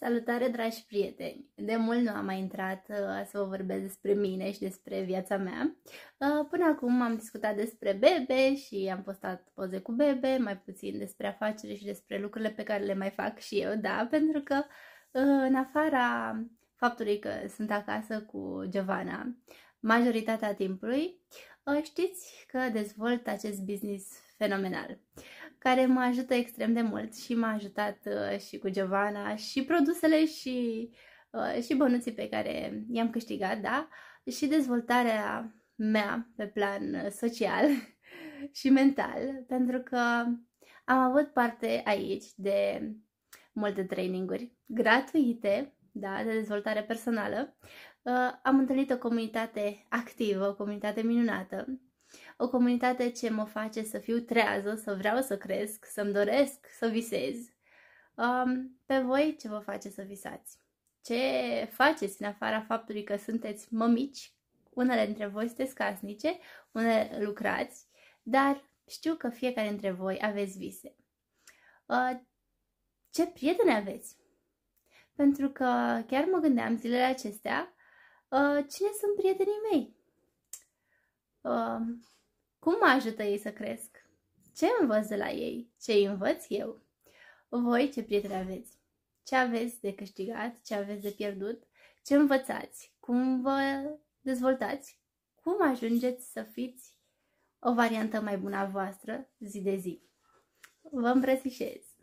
Salutare, dragi prieteni! De mult nu am mai intrat uh, să vă vorbesc despre mine și despre viața mea. Uh, până acum am discutat despre bebe și am postat poze cu bebe, mai puțin despre afacere și despre lucrurile pe care le mai fac și eu, da, pentru că uh, în afara faptului că sunt acasă cu Giovana, majoritatea timpului, Ă, știți că dezvolt acest business fenomenal, care mă ajută extrem de mult și m-a ajutat ă, și cu Giovanna și produsele și, ă, și bănuții pe care i-am câștigat, da? Și dezvoltarea mea pe plan social și mental, pentru că am avut parte aici de multe traininguri gratuite da, de dezvoltare personală, uh, am întâlnit o comunitate activă, o comunitate minunată, o comunitate ce mă face să fiu trează, să vreau să cresc, să-mi doresc să visez. Um, pe voi ce vă face să visați? Ce faceți în afara faptului că sunteți mămici? Unele dintre voi sunteți casnice, unele lucrați, dar știu că fiecare dintre voi aveți vise. Uh, ce prieteni aveți? pentru că chiar mă gândeam zilele acestea uh, cine sunt prietenii mei, uh, cum mă ajută ei să cresc, ce învăț de la ei, ce îi învăț eu, voi ce prieteni aveți, ce aveți de câștigat, ce aveți de pierdut, ce învățați, cum vă dezvoltați, cum ajungeți să fiți o variantă mai bună a voastră zi de zi. Vă îmbrățișez!